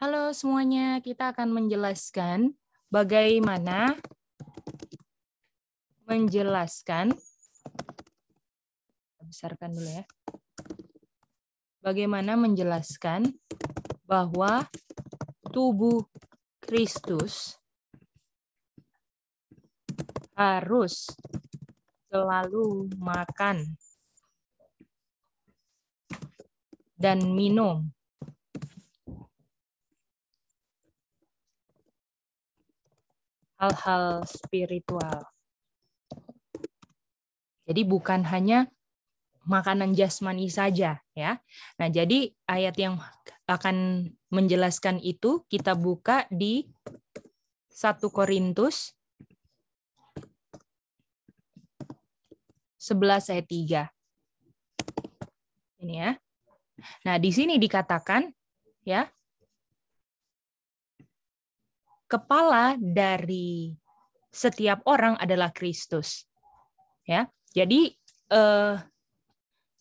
Halo semuanya, kita akan menjelaskan bagaimana menjelaskan besarkan dulu ya. Bagaimana menjelaskan bahwa tubuh Kristus harus selalu makan dan minum hal-hal spiritual. Jadi bukan hanya makanan jasmani saja ya. Nah, jadi ayat yang akan menjelaskan itu kita buka di 1 Korintus 11 ayat 3. Ini ya. Nah, di sini dikatakan ya, kepala dari setiap orang adalah Kristus. Ya. Jadi eh,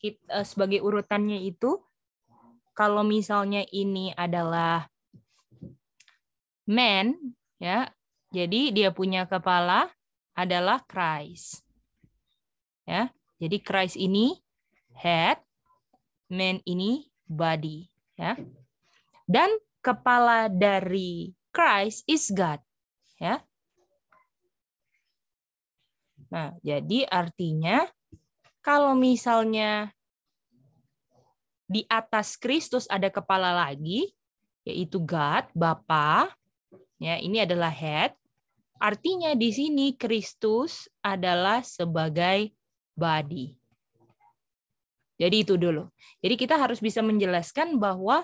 it, eh, sebagai urutannya itu kalau misalnya ini adalah man ya. Jadi dia punya kepala adalah Christ. Ya. Jadi Christ ini head, man ini body, ya. Dan kepala dari Christ is God. Ya. Nah, jadi artinya kalau misalnya di atas Kristus ada kepala lagi, yaitu God, Bapa. Ya, ini adalah head. Artinya di sini Kristus adalah sebagai body. Jadi itu dulu. Jadi kita harus bisa menjelaskan bahwa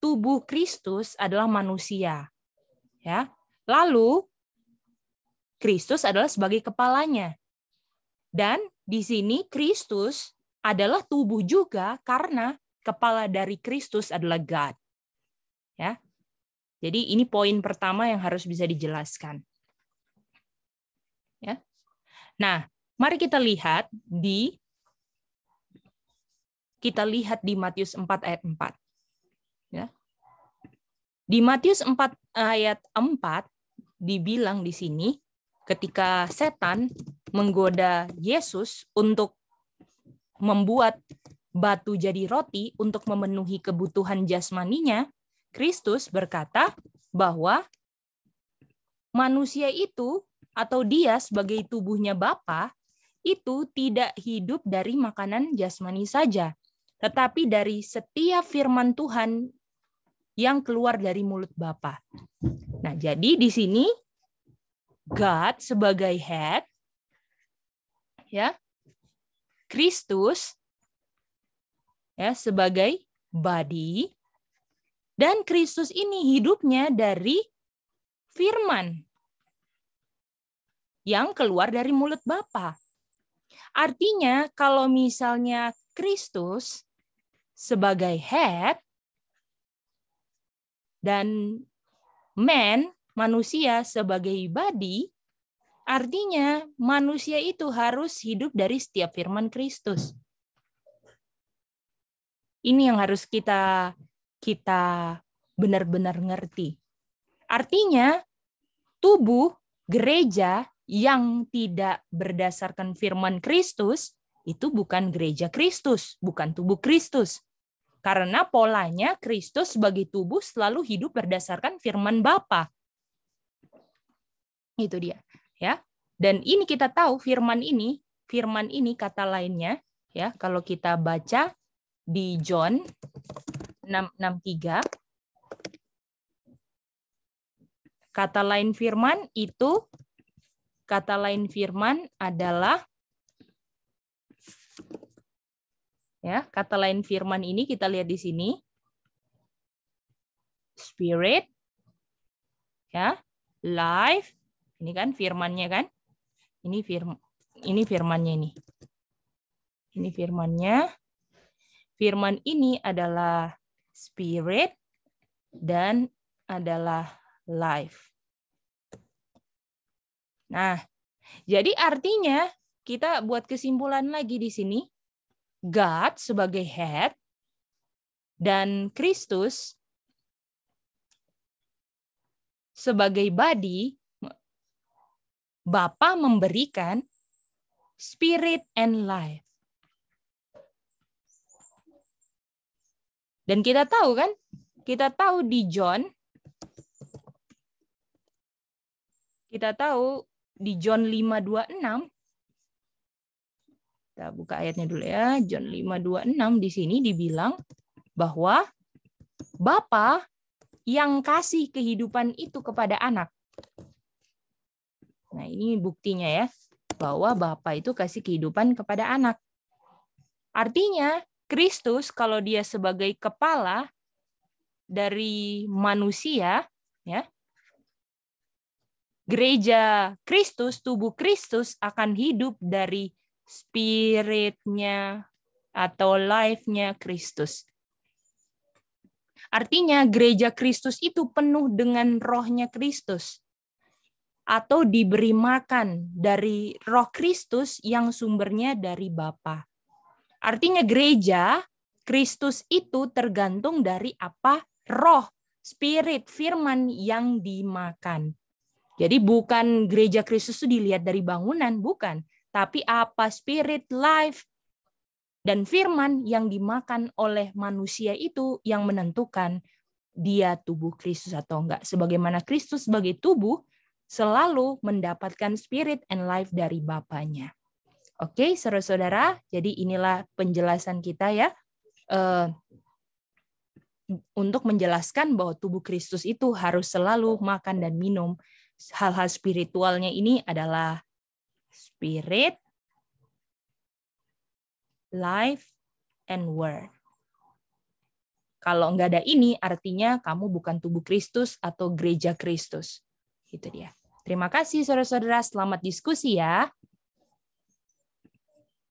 tubuh Kristus adalah manusia. Ya. Lalu Kristus adalah sebagai kepalanya. Dan di sini Kristus adalah tubuh juga karena kepala dari Kristus adalah God. Ya. Jadi ini poin pertama yang harus bisa dijelaskan. Ya. Nah, mari kita lihat di kita lihat di Matius 4 ayat 4. Ya. Di Matius 4 ayat 4 dibilang di sini ketika setan menggoda Yesus untuk membuat batu jadi roti untuk memenuhi kebutuhan jasmaninya, Kristus berkata bahwa manusia itu atau dia sebagai tubuhnya Bapa itu tidak hidup dari makanan jasmani saja, tetapi dari setiap firman Tuhan yang keluar dari mulut Bapa. Nah, jadi di sini God sebagai head ya. Kristus ya sebagai body dan Kristus ini hidupnya dari firman yang keluar dari mulut Bapa. Artinya kalau misalnya Kristus sebagai head dan man, manusia sebagai body, artinya manusia itu harus hidup dari setiap firman Kristus. Ini yang harus kita kita benar-benar ngerti. Artinya tubuh gereja yang tidak berdasarkan firman Kristus itu bukan gereja Kristus, bukan tubuh Kristus. Karena polanya Kristus sebagai tubuh selalu hidup berdasarkan firman Bapa. Itu dia, ya. Dan ini kita tahu firman ini, firman ini kata lainnya, ya, kalau kita baca di John 663 kata lain firman itu kata lain firman adalah Ya, kata lain firman ini kita lihat di sini. Spirit ya, life. Ini kan firmannya kan? Ini firman ini firmannya ini. Ini firmannya. Firman ini adalah spirit dan adalah life. Nah, jadi artinya kita buat kesimpulan lagi di sini God sebagai head dan Kristus sebagai body Bapa memberikan spirit and life. Dan kita tahu kan? Kita tahu di John kita tahu di John 5:26 kita buka ayatnya dulu ya. John 5:26 di sini dibilang bahwa Bapa yang kasih kehidupan itu kepada anak. Nah, ini buktinya ya bahwa Bapa itu kasih kehidupan kepada anak. Artinya, Kristus kalau dia sebagai kepala dari manusia, ya. Gereja Kristus, tubuh Kristus akan hidup dari spiritnya atau life-nya Kristus. Artinya gereja Kristus itu penuh dengan rohnya Kristus atau diberi makan dari roh Kristus yang sumbernya dari Bapa. Artinya gereja Kristus itu tergantung dari apa roh, spirit, firman yang dimakan. Jadi bukan gereja Kristus itu dilihat dari bangunan, bukan tapi apa spirit, life, dan firman yang dimakan oleh manusia itu yang menentukan dia tubuh Kristus atau enggak. Sebagaimana Kristus sebagai tubuh selalu mendapatkan spirit and life dari Bapaknya. Oke, saudara-saudara, jadi inilah penjelasan kita ya. Uh, untuk menjelaskan bahwa tubuh Kristus itu harus selalu makan dan minum. Hal-hal spiritualnya ini adalah spirit, life, and word. Kalau nggak ada ini, artinya kamu bukan tubuh Kristus atau gereja Kristus. Itu dia. Terima kasih saudara-saudara, selamat diskusi ya.